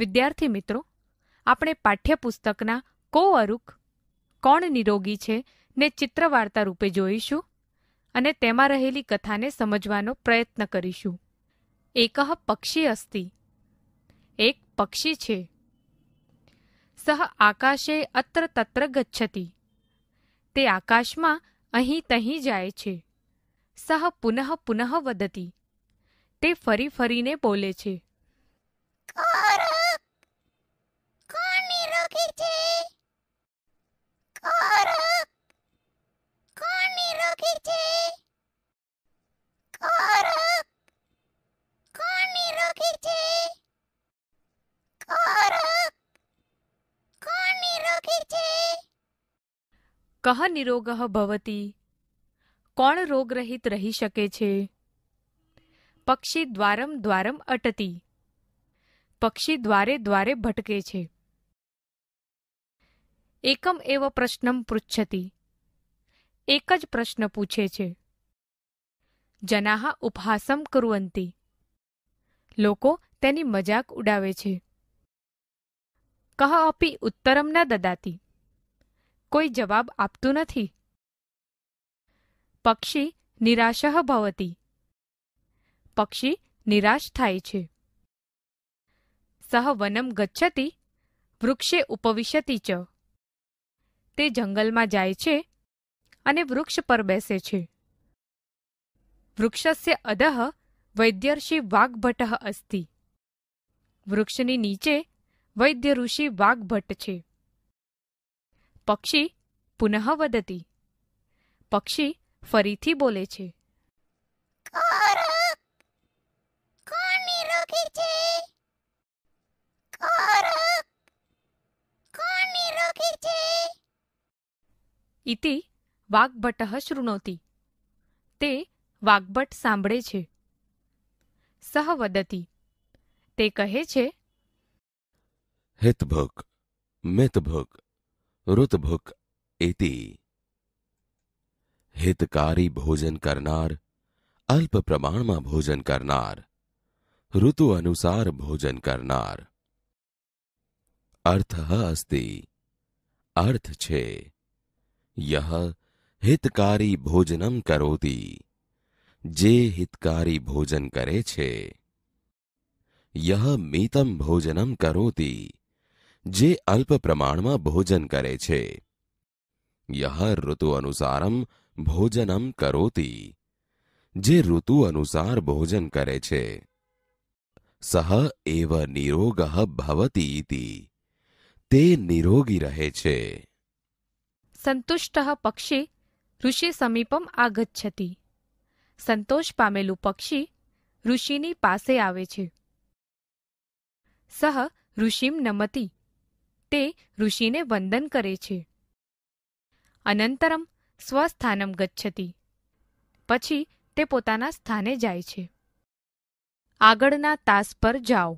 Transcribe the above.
વિદ્યાર્થી મિત્રો આપણે પાઠ્યપુસ્તકના કો અરુક કોણ નિરોગી છે ને ચિત્ર વાર્તા રૂપે જોઈશું અને તેમાં રહેલી કથાને સમજવાનો પ્રયત્ન કરીશું એક પક્ષી અસ્તિ એક પક્ષી છે સહ આકાશે અત્ર તત્ર ગચ્છતી તે આકાશમાં અહીં તહીં જાય છે સહ પુનઃ પુનઃ વદતી તે ફરી ફરીને બોલે છે કહ નિરોગહ ભવતી કોણ રોગરહિત રહી શકે છે પક્ષી દ્વારમ દ્વારમ અટતી પક્ષી દ્વારે દ્વારે ભટકે છે એકમ એવ પ્રશ્નમ પૃચ્છતી એક જ પ્રશ્ન પૂછે છે જના ઉપહાસમ કુરવંતી લોકો તેની મજાક ઉડાવે છે કહ અપી ઉત્તરમ ન દદાતી કોઈ જવાબ આપતું નથી પક્ષી નિરાશહ ભવતી પક્ષી નિરાશ થાય છે સહ વનમ ગચ્છતિ વૃક્ષે ઉપવિશતી ચ તે જંગલમાં જાય છે અને વૃક્ષ પર બેસે છે વૃક્ષસ્ય અદહ વૈદ્યર્ષિ વાગ્ભટ અસ્તિ વૃક્ષની નીચે વૈદ્ય ઋષિ વાગ્ભટ છે પક્ષી પુનઃ વદતી પક્ષી ફરીથી બોલે છે ઇતિ વાઘભટ્ટ શૃણોતી તે વાઘભટ્ટ સાંભળે છે સહ વદતી તે કહે છે હેતભક મેતભક रुतभुक इति हितकारी भोजन करनार अल्प प्रमाणमा भोजन करनार ऋतु अनुसार भोजन करनार अर्थ अस्ति अर्थ छे यह हितकारी भोजनम करोति जे हितकारी भोजन करे छे यह मीतम भोजनम करोति જે અલ્પ પ્રમાણમાં ભોજન કરે છે યહ ઋતુ અનુસારમ ભોજનમ કરોતી જે ઋતુ અનુસાર ભોજન કરે છે સહ એવ નિરોગ ભવતી તે નિરોગી રહે છે સંતુષ્ટ પક્ષી ઋષિ સમીપમ આગચ્છતિ સંતોષ પામેલું પક્ષી ઋષિની પાસે આવે છે સહ ઋષિમ નમતી તે ઋષિને વંદન કરે છે અનંતરમ સ્વસ્થાનમ ગચ્છતી પછી તે પોતાના સ્થાને જાય છે આગળના તાસ પર જાઓ